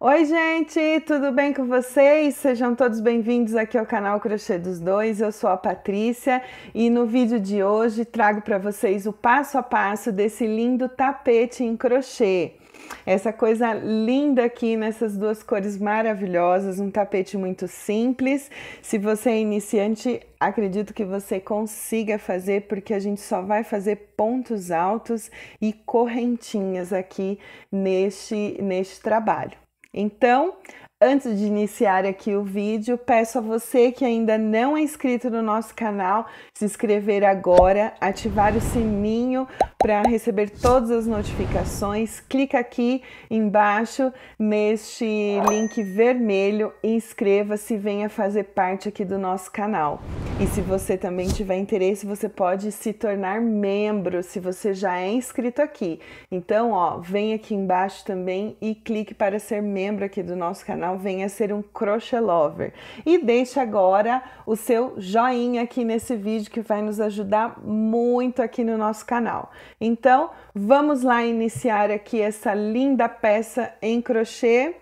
Oi, gente, tudo bem com vocês? Sejam todos bem-vindos aqui ao canal Crochê dos Dois. Eu sou a Patrícia e no vídeo de hoje trago para vocês o passo a passo desse lindo tapete em crochê. Essa coisa linda aqui nessas duas cores maravilhosas, um tapete muito simples. Se você é iniciante, acredito que você consiga fazer, porque a gente só vai fazer pontos altos e correntinhas aqui neste, neste trabalho. Então, Antes de iniciar aqui o vídeo, peço a você que ainda não é inscrito no nosso canal, se inscrever agora, ativar o sininho para receber todas as notificações, clica aqui embaixo neste link vermelho, inscreva-se e venha fazer parte aqui do nosso canal. E se você também tiver interesse, você pode se tornar membro se você já é inscrito aqui. Então, ó, vem aqui embaixo também e clique para ser membro aqui do nosso canal, venha ser um crochê lover. E deixe agora o seu joinha aqui nesse vídeo que vai nos ajudar muito aqui no nosso canal. Então, vamos lá iniciar aqui essa linda peça em crochê.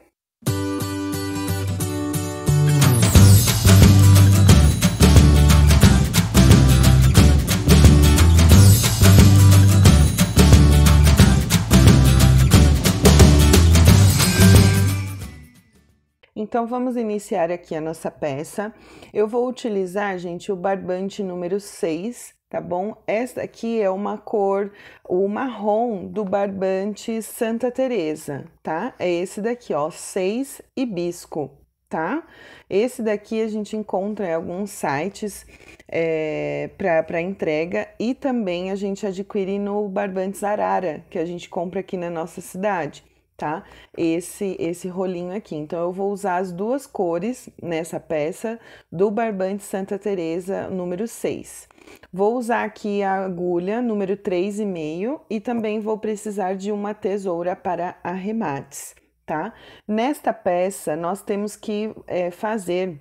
Então, vamos iniciar aqui a nossa peça. Eu vou utilizar, gente, o barbante número 6, tá bom? essa aqui é uma cor, o marrom do barbante Santa Teresa, tá? É esse daqui, ó, seis hibisco, tá? Esse daqui a gente encontra em alguns sites é, para entrega e também a gente adquire no Barbante Arara, que a gente compra aqui na nossa cidade tá? Esse, esse rolinho aqui. Então, eu vou usar as duas cores nessa peça do barbante Santa Teresa número 6. Vou usar aqui a agulha número 3,5 e também vou precisar de uma tesoura para arremates, tá? Nesta peça, nós temos que é, fazer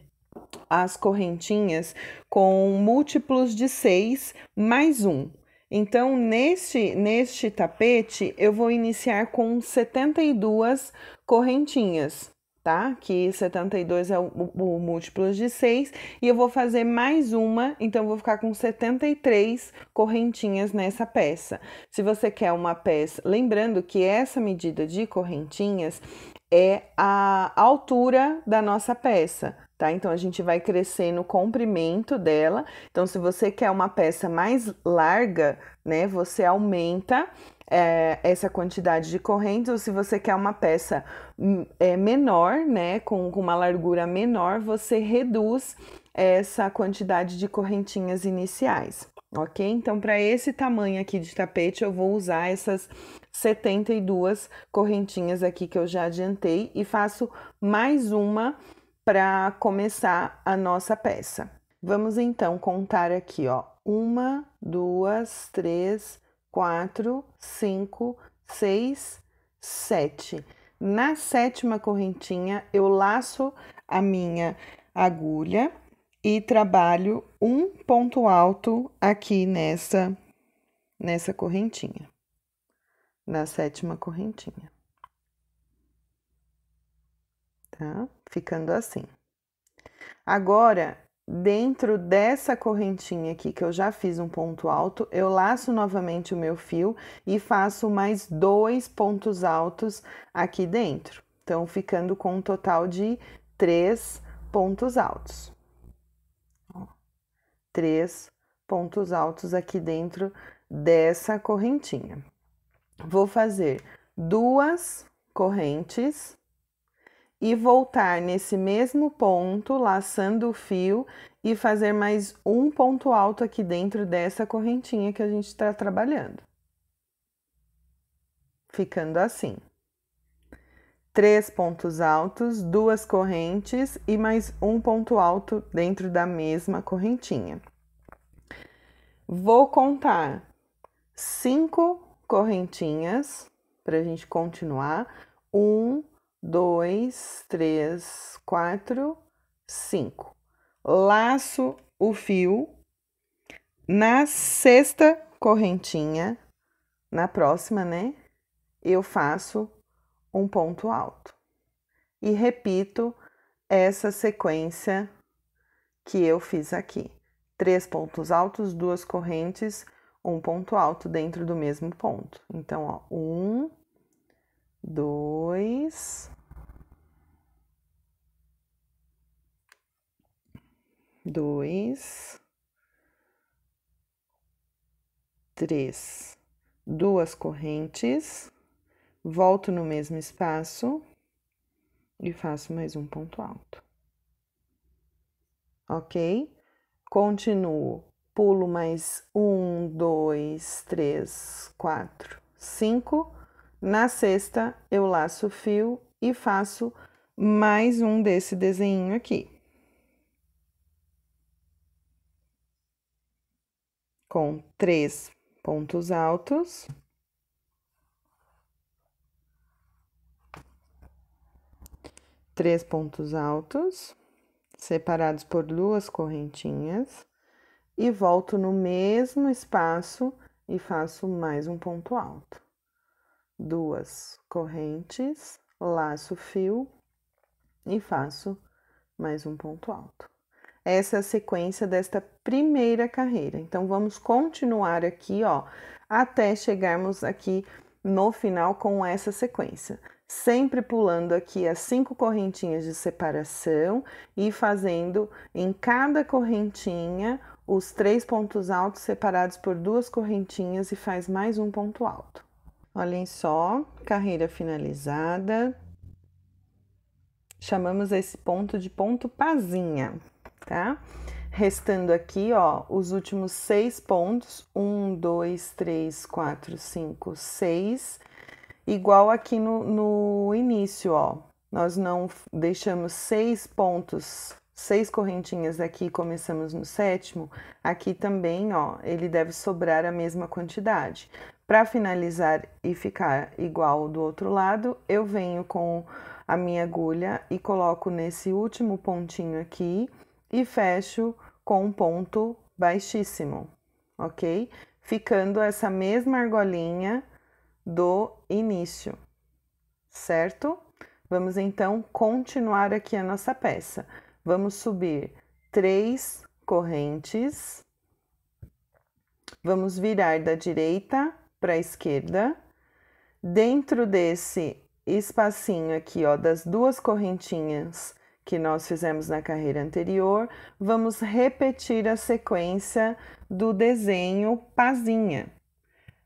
as correntinhas com múltiplos de 6 mais 1. Um. Então, neste, neste tapete, eu vou iniciar com 72 correntinhas, tá? Que 72 é o, o, múltiplo de 6, e eu vou fazer mais uma, então eu vou ficar com 73 correntinhas nessa peça. Se você quer uma peça, lembrando que essa medida de correntinhas é a altura da nossa peça tá? Então a gente vai crescer no comprimento dela. Então, se você quer uma peça mais larga, né, você aumenta é, essa quantidade de correntes, ou se você quer uma peça hum, é, menor, né, com, com uma largura menor, você reduz essa quantidade de correntinhas iniciais, ok? Então, para esse tamanho aqui de tapete, eu vou usar essas 72 correntinhas aqui que eu já adiantei e faço mais uma para começar a nossa peça. Vamos então contar aqui, ó. Uma, duas, três, quatro, cinco, seis, sete. Na sétima correntinha, eu laço a minha agulha e trabalho um ponto alto aqui nessa, nessa correntinha, na sétima correntinha. Tá? ficando assim. Agora, dentro dessa correntinha aqui que eu já fiz um ponto alto, eu laço novamente o meu fio e faço mais dois pontos altos aqui dentro. Então, ficando com um total de três pontos altos. Ó, três pontos altos aqui dentro dessa correntinha. Vou fazer duas correntes e voltar nesse mesmo ponto, laçando o fio e fazer mais um ponto alto aqui dentro dessa correntinha que a gente está trabalhando. Ficando assim. Três pontos altos, duas correntes e mais um ponto alto dentro da mesma correntinha. Vou contar cinco correntinhas para a gente continuar. Um, dois, três, quatro, cinco. Laço o fio na sexta correntinha, na próxima, né? Eu faço um ponto alto e repito essa sequência que eu fiz aqui: três pontos altos, duas correntes, um ponto alto dentro do mesmo ponto. Então, ó, um, dois, dois, três, duas correntes, volto no mesmo espaço e faço mais um ponto alto. Ok? Continuo, pulo mais um, dois, três, quatro, cinco na sexta, eu laço o fio e faço mais um desse desenho aqui. Com três pontos altos. Três pontos altos, separados por duas correntinhas. E volto no mesmo espaço e faço mais um ponto alto duas correntes, laço fio e faço mais um ponto alto. Essa é a sequência desta primeira carreira. Então, vamos continuar aqui, ó, até chegarmos aqui no final com essa sequência. Sempre pulando aqui as cinco correntinhas de separação e fazendo em cada correntinha os três pontos altos separados por duas correntinhas e faz mais um ponto alto. Olhem só, carreira finalizada. Chamamos esse ponto de ponto pazinha, tá? Restando aqui, ó, os últimos seis pontos: um, dois, três, quatro, cinco, seis. Igual aqui no, no início, ó. Nós não deixamos seis pontos, seis correntinhas aqui, começamos no sétimo. Aqui também, ó, ele deve sobrar a mesma quantidade. Para finalizar e ficar igual do outro lado, eu venho com a minha agulha e coloco nesse último pontinho aqui e fecho com um ponto baixíssimo, ok? Ficando essa mesma argolinha do início, certo? Vamos então continuar aqui a nossa peça. Vamos subir três correntes, vamos virar da direita para a esquerda. Dentro desse espacinho aqui, ó, das duas correntinhas que nós fizemos na carreira anterior, vamos repetir a sequência do desenho pazinha,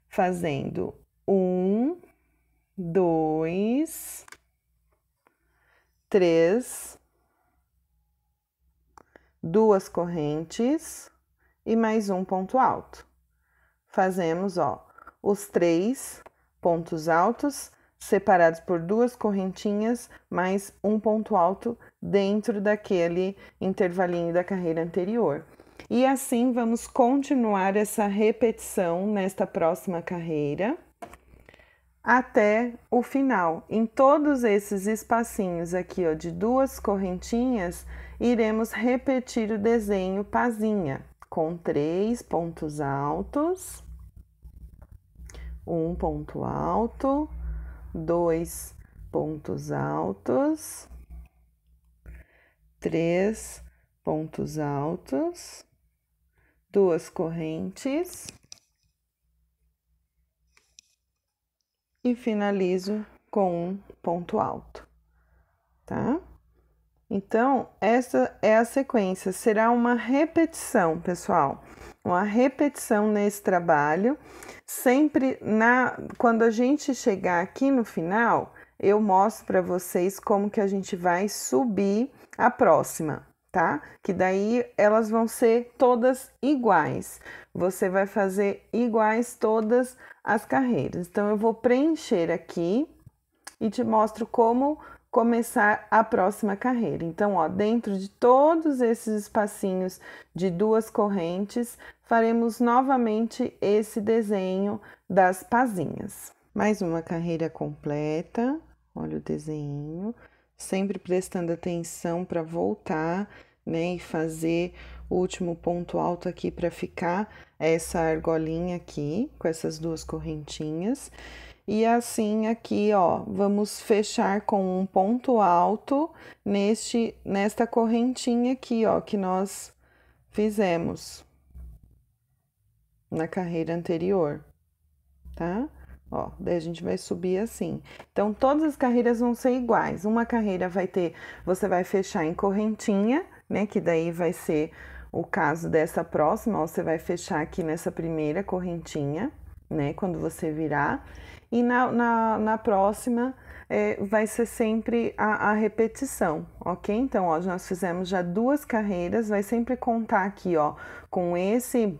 fazendo um, dois, três, duas correntes e mais um ponto alto. Fazemos, ó, os três pontos altos separados por duas correntinhas mais um ponto alto dentro daquele intervalinho da carreira anterior. E assim vamos continuar essa repetição nesta próxima carreira até o final. Em todos esses espacinhos aqui, ó, de duas correntinhas, iremos repetir o desenho pazinha com três pontos altos um ponto alto, dois pontos altos, três pontos altos, duas correntes e finalizo com um ponto alto, tá? Então, essa é a sequência. Será uma repetição, pessoal. Uma repetição nesse trabalho. Sempre na quando a gente chegar aqui no final, eu mostro para vocês como que a gente vai subir a próxima, tá? Que daí elas vão ser todas iguais. Você vai fazer iguais todas as carreiras. Então eu vou preencher aqui e te mostro como começar a próxima carreira. Então, ó, dentro de todos esses espacinhos de duas correntes, faremos novamente esse desenho das pazinhas. Mais uma carreira completa, olha o desenho, sempre prestando atenção para voltar, né, e fazer o último ponto alto aqui para ficar essa argolinha aqui, com essas duas correntinhas. E assim aqui, ó, vamos fechar com um ponto alto neste nesta correntinha aqui, ó, que nós fizemos na carreira anterior, tá? Ó, daí a gente vai subir assim. Então, todas as carreiras vão ser iguais. Uma carreira vai ter, você vai fechar em correntinha, né? Que daí vai ser o caso dessa próxima, ó, você vai fechar aqui nessa primeira correntinha né? Quando você virar. E na, na, na próxima é, vai ser sempre a, a, repetição, ok? Então, ó, nós fizemos já duas carreiras, vai sempre contar aqui, ó, com esse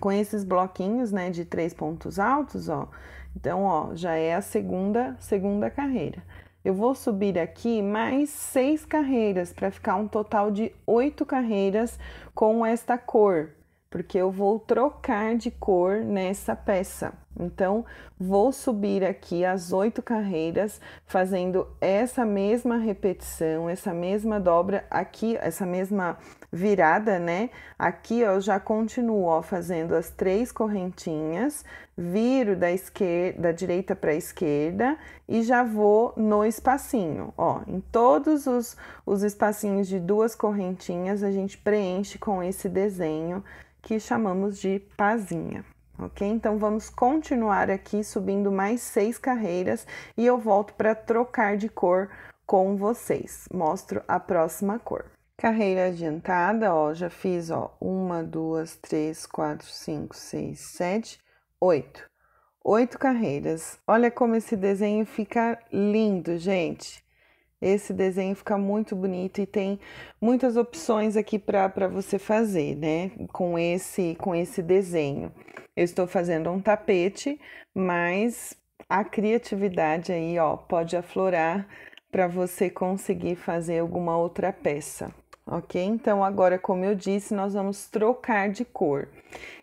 com esses bloquinhos, né, de três pontos altos, ó. Então, ó, já é a segunda segunda carreira. Eu vou subir aqui mais seis carreiras para ficar um total de oito carreiras com esta cor, porque eu vou trocar de cor nessa peça. Então, vou subir aqui as oito carreiras, fazendo essa mesma repetição, essa mesma dobra aqui, essa mesma virada, né? Aqui, ó, eu já continuo, ó, fazendo as três correntinhas, viro da esquerda, da direita para a esquerda e já vou no espacinho, ó. Em todos os, os espacinhos de duas correntinhas, a gente preenche com esse desenho que chamamos de pazinha. Ok? Então vamos continuar aqui subindo mais seis carreiras e eu volto para trocar de cor com vocês. Mostro a próxima cor. Carreira adiantada, ó, já fiz, ó, uma, duas, três, quatro, cinco, seis, sete, oito. Oito carreiras. Olha como esse desenho fica lindo, gente. Esse desenho fica muito bonito e tem muitas opções aqui para você fazer, né? Com esse, com esse desenho. Eu estou fazendo um tapete, mas a criatividade aí, ó, pode aflorar para você conseguir fazer alguma outra peça ok? Então, agora, como eu disse, nós vamos trocar de cor.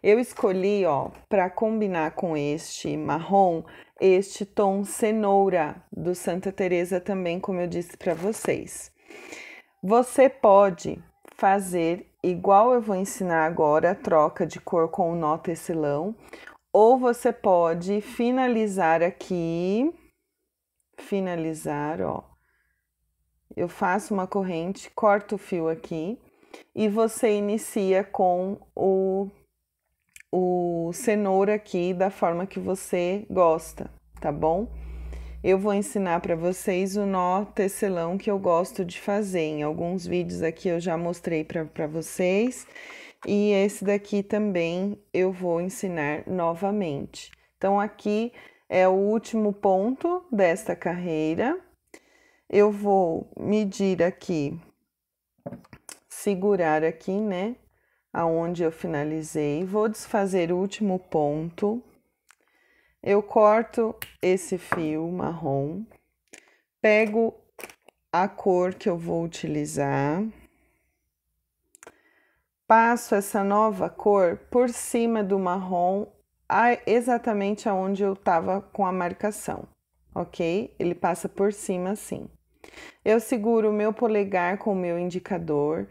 Eu escolhi, ó, para combinar com este marrom, este tom cenoura do Santa Teresa também, como eu disse para vocês. Você pode fazer igual eu vou ensinar agora, a troca de cor com o nó tecelão, ou você pode finalizar aqui, finalizar, ó. Eu faço uma corrente, corto o fio aqui e você inicia com o o cenoura aqui da forma que você gosta, tá bom? Eu vou ensinar para vocês o nó tecelão que eu gosto de fazer. Em alguns vídeos aqui eu já mostrei para vocês. E esse daqui também eu vou ensinar novamente. Então, aqui é o último ponto desta carreira. Eu vou medir aqui, segurar aqui, né? aonde eu finalizei. Vou desfazer o último ponto. Eu corto esse fio marrom, pego a cor que eu vou utilizar, passo essa nova cor por cima do marrom, exatamente aonde eu estava com a marcação, ok? Ele passa por cima assim. Eu seguro o meu polegar com o meu indicador,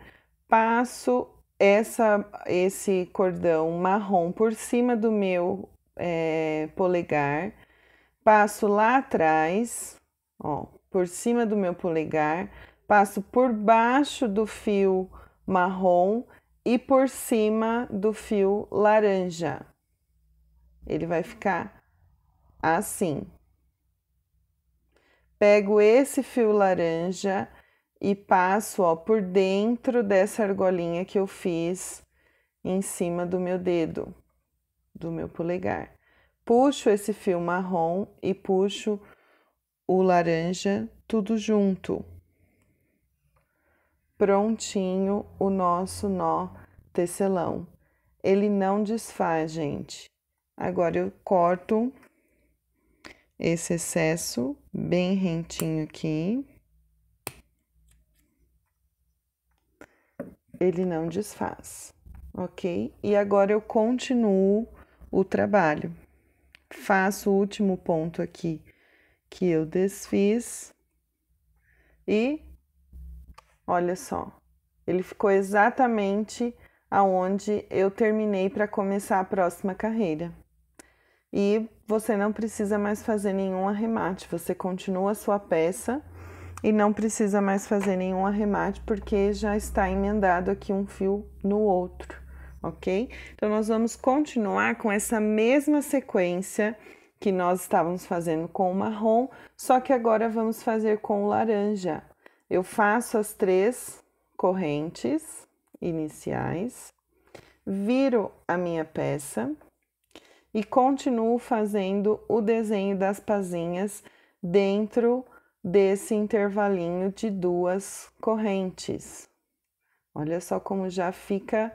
passo essa, esse cordão marrom por cima do meu é, polegar, passo lá atrás, ó, por cima do meu polegar, passo por baixo do fio marrom e por cima do fio laranja. Ele vai ficar assim. Pego esse fio laranja e passo ó, por dentro dessa argolinha que eu fiz em cima do meu dedo, do meu polegar. Puxo esse fio marrom e puxo o laranja tudo junto. Prontinho o nosso nó tecelão. Ele não desfaz, gente. Agora eu corto esse excesso bem rentinho aqui. ele não desfaz, ok? E agora eu continuo o trabalho. Faço o último ponto aqui que eu desfiz e olha só, ele ficou exatamente aonde eu terminei para começar a próxima carreira. E você não precisa mais fazer nenhum arremate, você continua a sua peça e não precisa mais fazer nenhum arremate porque já está emendado aqui um fio no outro, ok? Então, nós vamos continuar com essa mesma sequência que nós estávamos fazendo com o marrom, só que agora vamos fazer com o laranja. Eu faço as três correntes iniciais, viro a minha peça e continuo fazendo o desenho das pazinhas dentro desse intervalinho de duas correntes. Olha só como já fica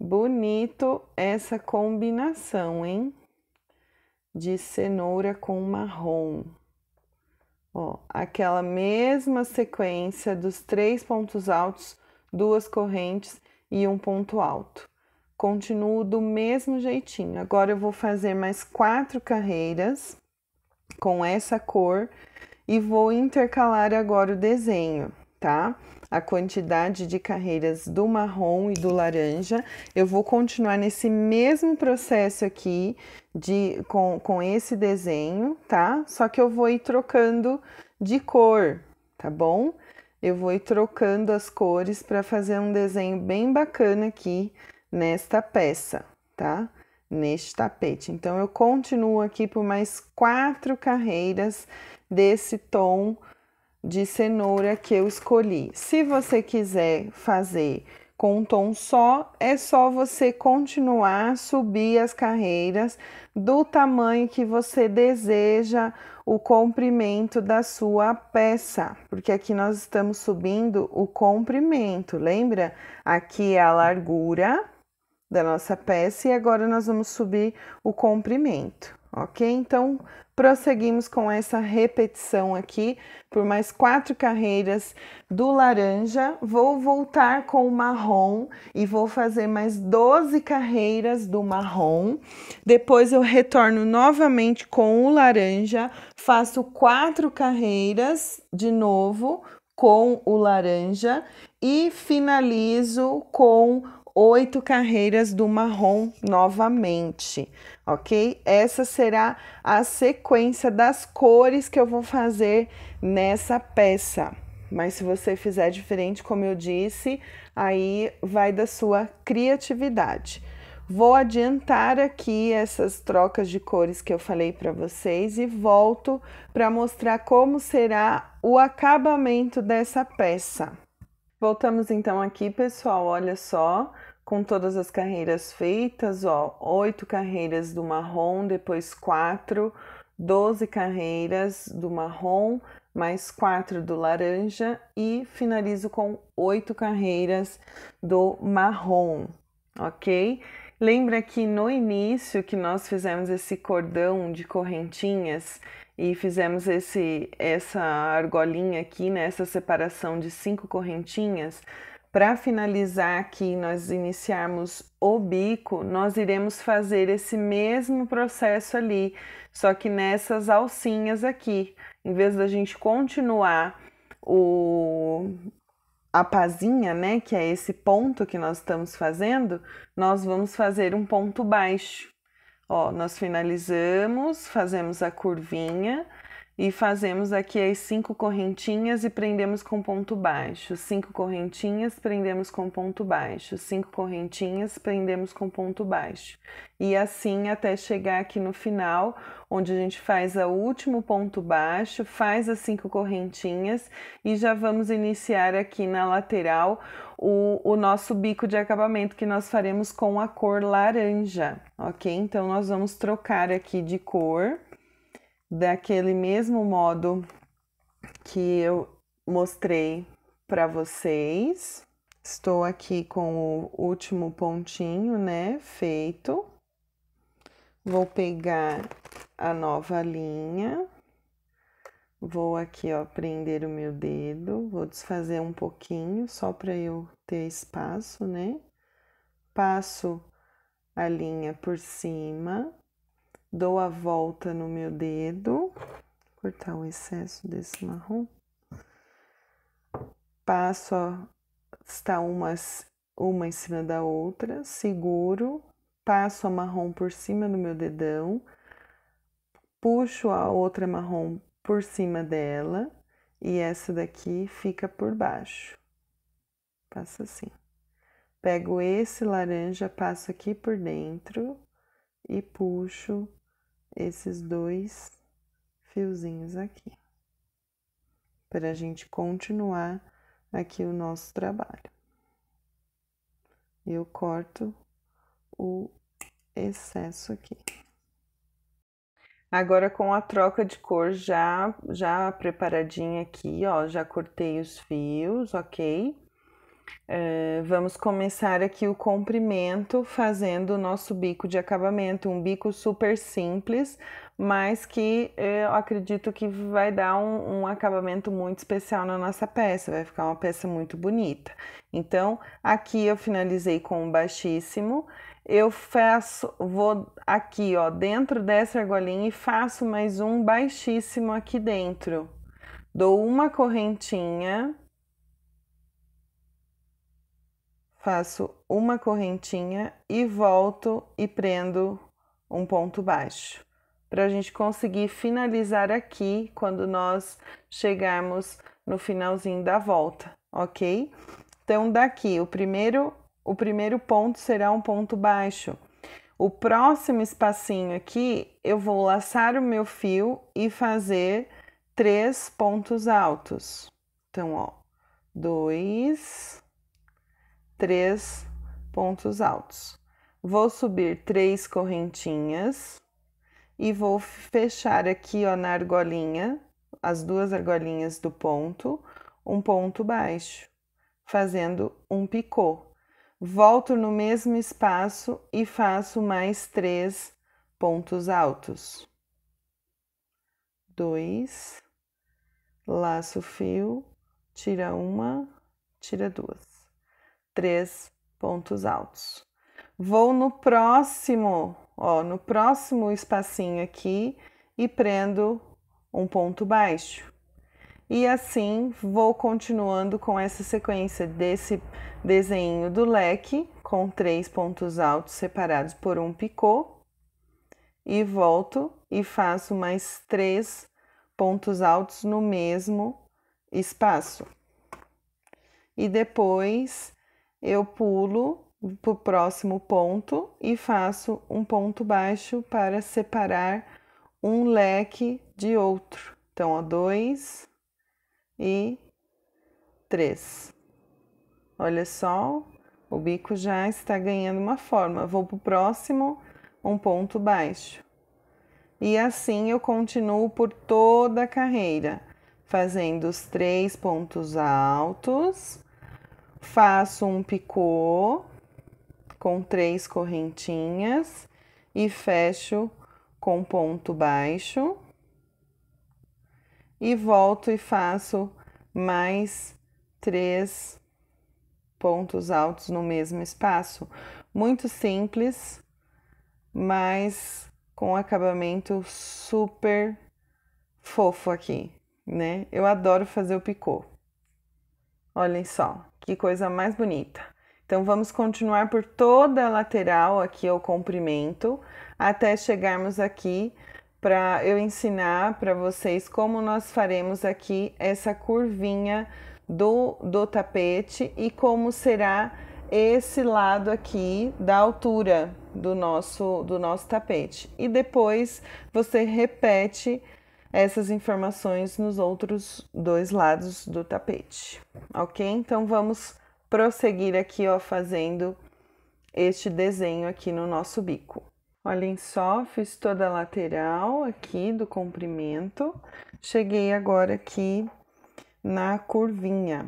bonito essa combinação, hein? De cenoura com marrom. Ó, aquela mesma sequência dos três pontos altos, duas correntes e um ponto alto. Continuo do mesmo jeitinho. Agora eu vou fazer mais quatro carreiras com essa cor e vou intercalar agora o desenho, tá? A quantidade de carreiras do marrom e do laranja. Eu vou continuar nesse mesmo processo aqui de, com, com esse desenho, tá? Só que eu vou ir trocando de cor, tá bom? Eu vou ir trocando as cores para fazer um desenho bem bacana aqui nesta peça, tá? Neste tapete. Então, eu continuo aqui por mais quatro carreiras desse tom de cenoura que eu escolhi. Se você quiser fazer com um tom só, é só você continuar subir as carreiras do tamanho que você deseja o comprimento da sua peça, porque aqui nós estamos subindo o comprimento, lembra? Aqui é a largura da nossa peça e agora nós vamos subir o comprimento ok? Então, prosseguimos com essa repetição aqui por mais quatro carreiras do laranja. Vou voltar com o marrom e vou fazer mais 12 carreiras do marrom. Depois eu retorno novamente com o laranja, faço quatro carreiras de novo com o laranja e finalizo com o oito carreiras do marrom novamente, ok? Essa será a sequência das cores que eu vou fazer nessa peça. Mas se você fizer diferente, como eu disse, aí vai da sua criatividade. Vou adiantar aqui essas trocas de cores que eu falei para vocês e volto para mostrar como será o acabamento dessa peça. Voltamos então aqui, pessoal, olha só com todas as carreiras feitas, ó, oito carreiras do marrom, depois quatro, doze carreiras do marrom, mais quatro do laranja e finalizo com oito carreiras do marrom, ok? Lembra que no início que nós fizemos esse cordão de correntinhas e fizemos esse essa argolinha aqui, né, essa separação de cinco correntinhas? Para finalizar aqui, nós iniciarmos o bico, nós iremos fazer esse mesmo processo ali, só que nessas alcinhas aqui, em vez da gente continuar o a pazinha, né, que é esse ponto que nós estamos fazendo, nós vamos fazer um ponto baixo. Ó, nós finalizamos, fazemos a curvinha, e fazemos aqui as cinco correntinhas e prendemos com ponto baixo, cinco correntinhas, prendemos com ponto baixo, cinco correntinhas, prendemos com ponto baixo. E assim até chegar aqui no final, onde a gente faz o último ponto baixo, faz as cinco correntinhas e já vamos iniciar aqui na lateral o, o nosso bico de acabamento que nós faremos com a cor laranja, ok? Então nós vamos trocar aqui de cor daquele mesmo modo que eu mostrei para vocês. Estou aqui com o último pontinho, né, feito. Vou pegar a nova linha. Vou aqui, ó, prender o meu dedo, vou desfazer um pouquinho só para eu ter espaço, né? Passo a linha por cima dou a volta no meu dedo, cortar o excesso desse marrom, passo, a, está uma uma em cima da outra, seguro, passo a marrom por cima do meu dedão, puxo a outra marrom por cima dela e essa daqui fica por baixo. Passa assim. Pego esse laranja, passo aqui por dentro e puxo esses dois fiozinhos aqui, para a gente continuar aqui o nosso trabalho. Eu corto o excesso aqui. Agora, com a troca de cor já, já preparadinha aqui, ó, já cortei os fios, ok? Eh, vamos começar aqui o comprimento fazendo o nosso bico de acabamento, um bico super simples, mas que eh, eu acredito que vai dar um, um acabamento muito especial na nossa peça, vai ficar uma peça muito bonita. Então, aqui eu finalizei com um baixíssimo, eu faço, vou aqui ó, dentro dessa argolinha e faço mais um baixíssimo aqui dentro. Dou uma correntinha faço uma correntinha e volto e prendo um ponto baixo para a gente conseguir finalizar aqui quando nós chegarmos no finalzinho da volta, ok? Então daqui o primeiro o primeiro ponto será um ponto baixo. O próximo espacinho aqui eu vou laçar o meu fio e fazer três pontos altos. Então ó, dois, três pontos altos. Vou subir três correntinhas e vou fechar aqui ó, na argolinha, as duas argolinhas do ponto, um ponto baixo, fazendo um picô. Volto no mesmo espaço e faço mais três pontos altos. Dois, laço fio, tira uma, tira duas três pontos altos. Vou no próximo, ó, no próximo espacinho aqui e prendo um ponto baixo. E assim vou continuando com essa sequência desse desenho do leque com três pontos altos separados por um picô e volto e faço mais três pontos altos no mesmo espaço. E depois eu pulo para o próximo ponto e faço um ponto baixo para separar um leque de outro. Então, ó, dois e três. Olha só, o bico já está ganhando uma forma. Vou para o próximo, um ponto baixo. E assim eu continuo por toda a carreira, fazendo os três pontos altos faço um picô com três correntinhas e fecho com ponto baixo e volto e faço mais três pontos altos no mesmo espaço. Muito simples, mas com acabamento super fofo aqui, né? Eu adoro fazer o picô. Olhem só. Que coisa mais bonita. Então vamos continuar por toda a lateral aqui ao comprimento até chegarmos aqui para eu ensinar para vocês como nós faremos aqui essa curvinha do, do tapete e como será esse lado aqui da altura do nosso, do nosso tapete. E depois você repete essas informações nos outros dois lados do tapete, ok? Então vamos prosseguir aqui, ó, fazendo este desenho aqui no nosso bico. Olhem só, fiz toda a lateral aqui do comprimento, cheguei agora aqui na curvinha.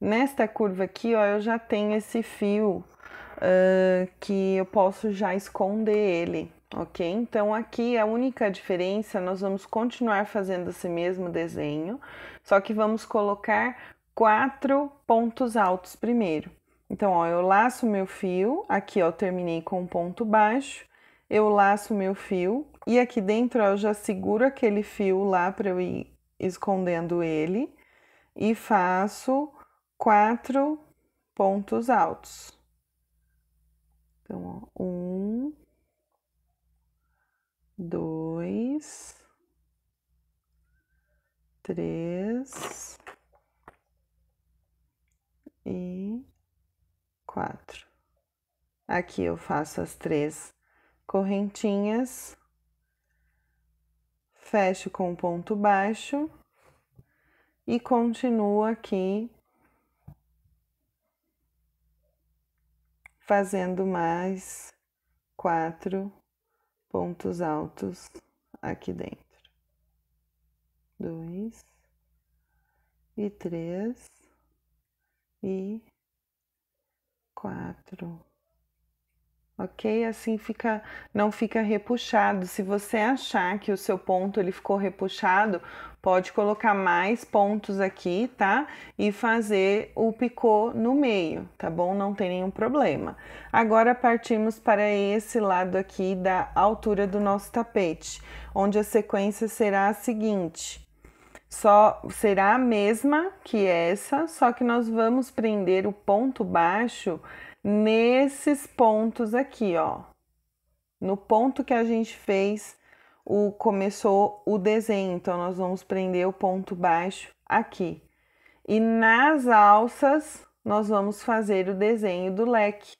Nesta curva aqui, ó, eu já tenho esse fio uh, que eu posso já esconder ele ok? Então aqui é a única diferença, nós vamos continuar fazendo esse mesmo desenho, só que vamos colocar quatro pontos altos primeiro. Então, ó, eu laço meu fio, aqui ó, terminei com um ponto baixo, eu laço meu fio e aqui dentro ó, eu já seguro aquele fio lá para eu ir escondendo ele e faço quatro pontos altos. Então, ó, um, dois, três e quatro. Aqui eu faço as três correntinhas, fecho com ponto baixo e continuo aqui fazendo mais quatro pontos altos aqui dentro. Dois e três e quatro ok? Assim fica, não fica repuxado. Se você achar que o seu ponto ele ficou repuxado, pode colocar mais pontos aqui, tá? E fazer o picô no meio, tá bom? Não tem nenhum problema. Agora partimos para esse lado aqui da altura do nosso tapete, onde a sequência será a seguinte. Só será a mesma que essa, só que nós vamos prender o ponto baixo nesses pontos aqui, ó. No ponto que a gente fez o começou o desenho, então nós vamos prender o ponto baixo aqui. E nas alças nós vamos fazer o desenho do leque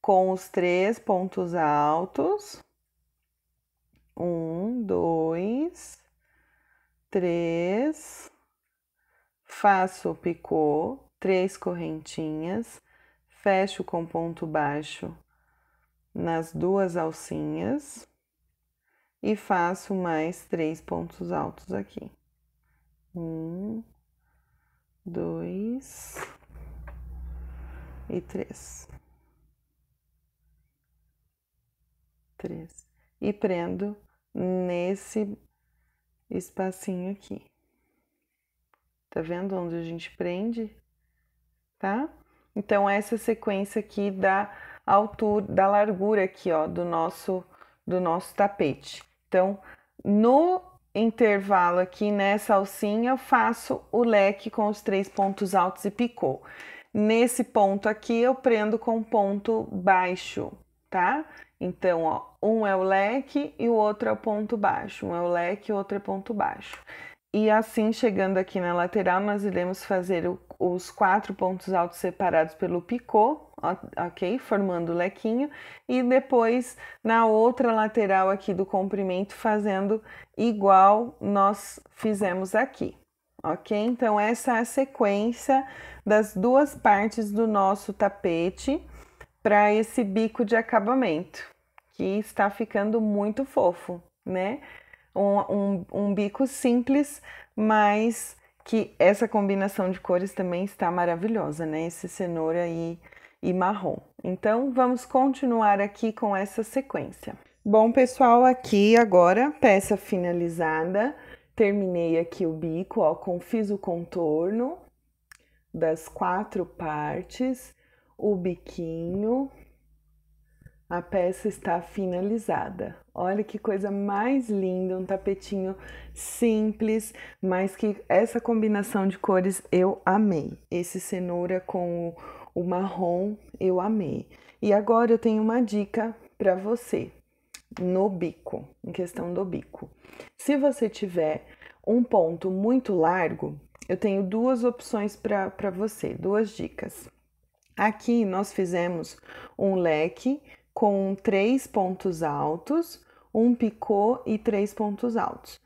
com os três pontos altos. Um, dois, três. Faço o picô, três correntinhas fecho com ponto baixo nas duas alcinhas e faço mais três pontos altos aqui. Um, dois e três. Três. E prendo nesse espacinho aqui. Tá vendo onde a gente prende? Tá? Então, essa sequência aqui da altura, da largura aqui, ó, do nosso, do nosso tapete. Então, no intervalo aqui nessa alcinha, eu faço o leque com os três pontos altos e picô. Nesse ponto aqui, eu prendo com ponto baixo, tá? Então, ó, um é o leque e o outro é o ponto baixo. Um é o leque e o outro é ponto baixo. E assim, chegando aqui na lateral, nós iremos fazer o os quatro pontos altos separados pelo picô, ok? Formando o lequinho, e depois na outra lateral aqui do comprimento, fazendo igual nós fizemos aqui, ok? Então, essa é a sequência das duas partes do nosso tapete para esse bico de acabamento, que está ficando muito fofo, né? Um, um, um bico simples, mas que essa combinação de cores também está maravilhosa, né? Esse cenoura e, e marrom. Então, vamos continuar aqui com essa sequência. Bom, pessoal, aqui agora, peça finalizada. Terminei aqui o bico, ó, com, fiz o contorno das quatro partes, o biquinho, a peça está finalizada. Olha que coisa mais linda, um tapetinho simples, mas que essa combinação de cores eu amei. Esse cenoura com o, o marrom eu amei. E agora eu tenho uma dica para você no bico, em questão do bico. Se você tiver um ponto muito largo, eu tenho duas opções para você, duas dicas. Aqui nós fizemos um leque com três pontos altos, um picô e três pontos altos.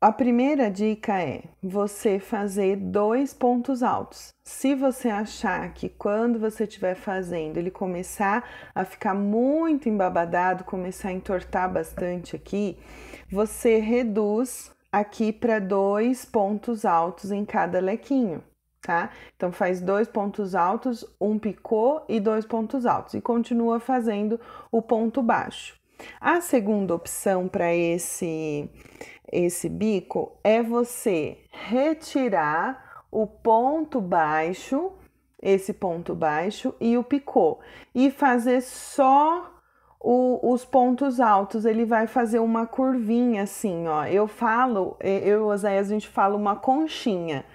A primeira dica é você fazer dois pontos altos. Se você achar que quando você estiver fazendo ele começar a ficar muito embabadado, começar a entortar bastante aqui, você reduz aqui para dois pontos altos em cada lequinho tá? Então faz dois pontos altos, um picô e dois pontos altos e continua fazendo o ponto baixo. A segunda opção para esse esse bico é você retirar o ponto baixo, esse ponto baixo e o picô e fazer só o, os pontos altos, ele vai fazer uma curvinha assim, ó. Eu falo, eu e a gente fala uma conchinha.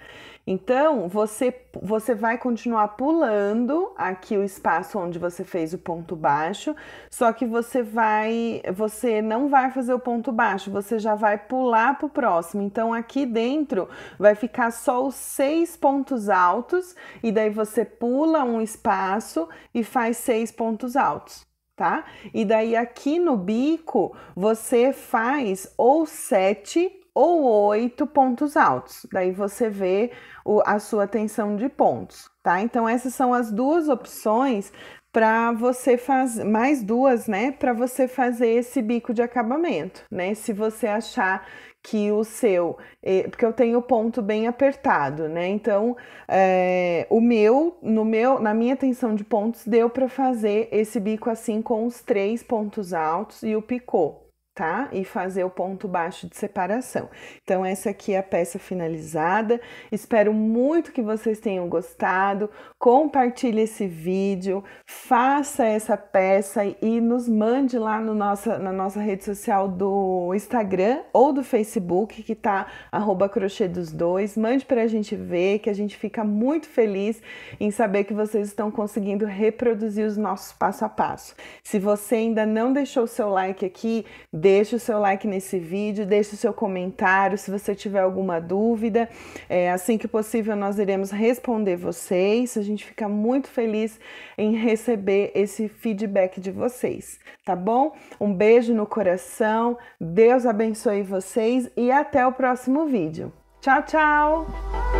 Então, você, você vai continuar pulando aqui o espaço onde você fez o ponto baixo, só que você vai, você não vai fazer o ponto baixo, você já vai pular para o próximo. Então, aqui dentro vai ficar só os seis pontos altos, e daí você pula um espaço e faz seis pontos altos. Tá? E daí aqui no bico você faz ou sete ou oito pontos altos. Daí você vê o, a sua tensão de pontos, tá? Então essas são as duas opções para você fazer mais duas, né, para você fazer esse bico de acabamento, né? Se você achar que o seu, eh, porque eu tenho o ponto bem apertado, né? Então, é, o meu, no meu, na minha tensão de pontos deu para fazer esse bico assim com os três pontos altos e o picô tá? E fazer o ponto baixo de separação. Então, essa aqui é a peça finalizada. Espero muito que vocês tenham gostado. Compartilhe esse vídeo, faça essa peça e nos mande lá no nossa, na nossa rede social do Instagram ou do Facebook, que tá arroba crochê dos dois. Mande pra gente ver, que a gente fica muito feliz em saber que vocês estão conseguindo reproduzir os nossos passo a passo. Se você ainda não deixou o seu like aqui, dê Deixe o seu like nesse vídeo, deixe o seu comentário se você tiver alguma dúvida. É, assim que possível, nós iremos responder vocês. A gente fica muito feliz em receber esse feedback de vocês, tá bom? Um beijo no coração, Deus abençoe vocês e até o próximo vídeo. Tchau, tchau!